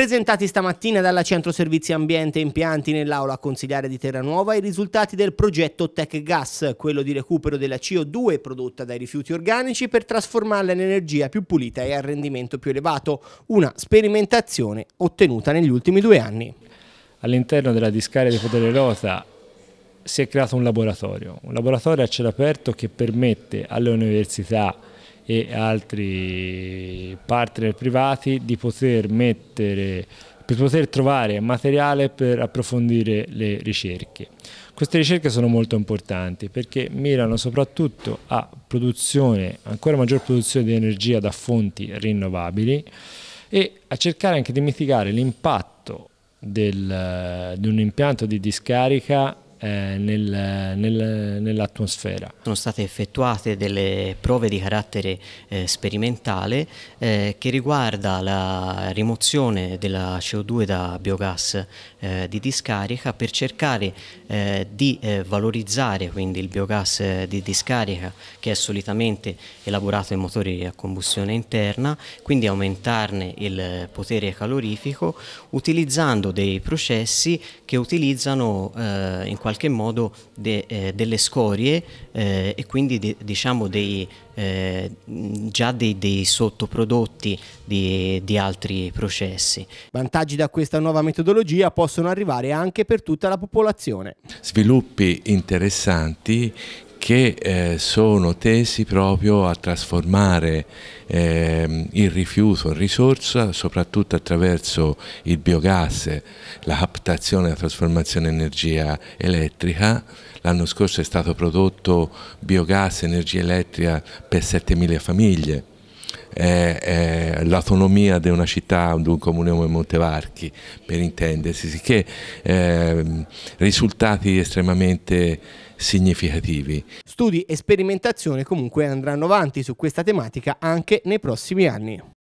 Presentati stamattina dalla Centro Servizi Ambiente e Impianti nell'aula consigliare di Terranuova i risultati del progetto Tech Gas, quello di recupero della CO2 prodotta dai rifiuti organici per trasformarla in energia più pulita e a rendimento più elevato, una sperimentazione ottenuta negli ultimi due anni. All'interno della discarica di Podere Rota si è creato un laboratorio, un laboratorio a cielo aperto che permette alle università e altri partner privati di poter mettere per poter trovare materiale per approfondire le ricerche. Queste ricerche sono molto importanti perché mirano soprattutto a produzione, ancora maggior produzione di energia da fonti rinnovabili e a cercare anche di mitigare l'impatto del, di un impianto di discarica eh, nel, nel, nell'atmosfera. Sono state effettuate delle prove di carattere eh, sperimentale eh, che riguarda la rimozione della CO2 da biogas eh, di discarica per cercare eh, di eh, valorizzare quindi il biogas di discarica che è solitamente elaborato in motori a combustione interna, quindi aumentarne il potere calorifico utilizzando dei processi che utilizzano in qualche qualche modo de, eh, delle scorie eh, e quindi de, diciamo dei, eh, già dei, dei sottoprodotti di, di altri processi. Vantaggi da questa nuova metodologia possono arrivare anche per tutta la popolazione. Sviluppi interessanti che eh, sono tesi proprio a trasformare eh, il rifiuto in risorsa, soprattutto attraverso il biogas, la captazione e la trasformazione in energia elettrica. L'anno scorso è stato prodotto biogas, energia elettrica per 7.000 famiglie eh, eh, l'autonomia di una città, di un comune come Montevarchi, per intendersi, che sicché ehm, risultati estremamente significativi. Studi e sperimentazione comunque andranno avanti su questa tematica anche nei prossimi anni.